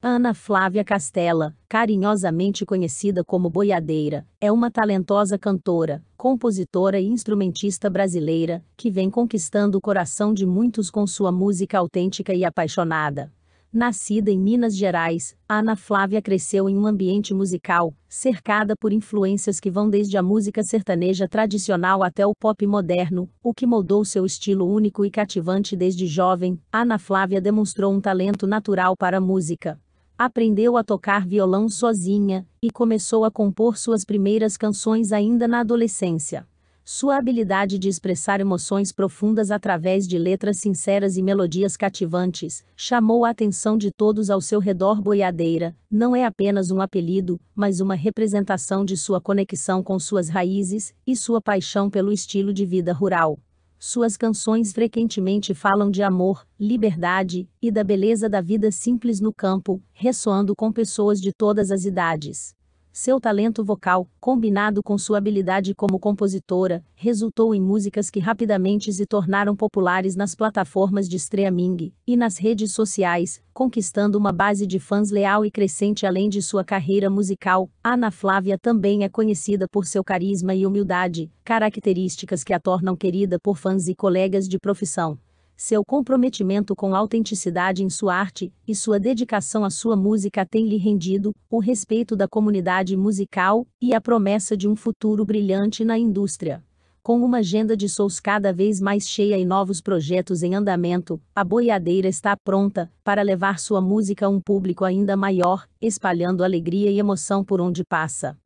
Ana Flávia Castela, carinhosamente conhecida como Boiadeira, é uma talentosa cantora, compositora e instrumentista brasileira, que vem conquistando o coração de muitos com sua música autêntica e apaixonada. Nascida em Minas Gerais, Ana Flávia cresceu em um ambiente musical, cercada por influências que vão desde a música sertaneja tradicional até o pop moderno, o que moldou seu estilo único e cativante desde jovem. Ana Flávia demonstrou um talento natural para a música, aprendeu a tocar violão sozinha e começou a compor suas primeiras canções ainda na adolescência. Sua habilidade de expressar emoções profundas através de letras sinceras e melodias cativantes chamou a atenção de todos ao seu redor. Boiadeira não é apenas um apelido, mas uma representação de sua conexão com suas raízes e sua paixão pelo estilo de vida rural. Suas canções frequentemente falam de amor, liberdade e da beleza da vida simples no campo, ressoando com pessoas de todas as idades. Seu talento vocal, combinado com sua habilidade como compositora, resultou em músicas que rapidamente se tornaram populares nas plataformas de streaming e nas redes sociais, conquistando uma base de fãs leal e crescente além de sua carreira musical. Ana Flávia também é conhecida por seu carisma e humildade, características que a tornam querida por fãs e colegas de profissão seu comprometimento com autenticidade em sua arte e sua dedicação à sua música têm lhe rendido o respeito da comunidade musical e a promessa de um futuro brilhante na indústria. Com uma agenda de shows cada vez mais cheia e novos projetos em andamento, a boiadeira está pronta para levar sua música a um público ainda maior, espalhando alegria e emoção por onde passa.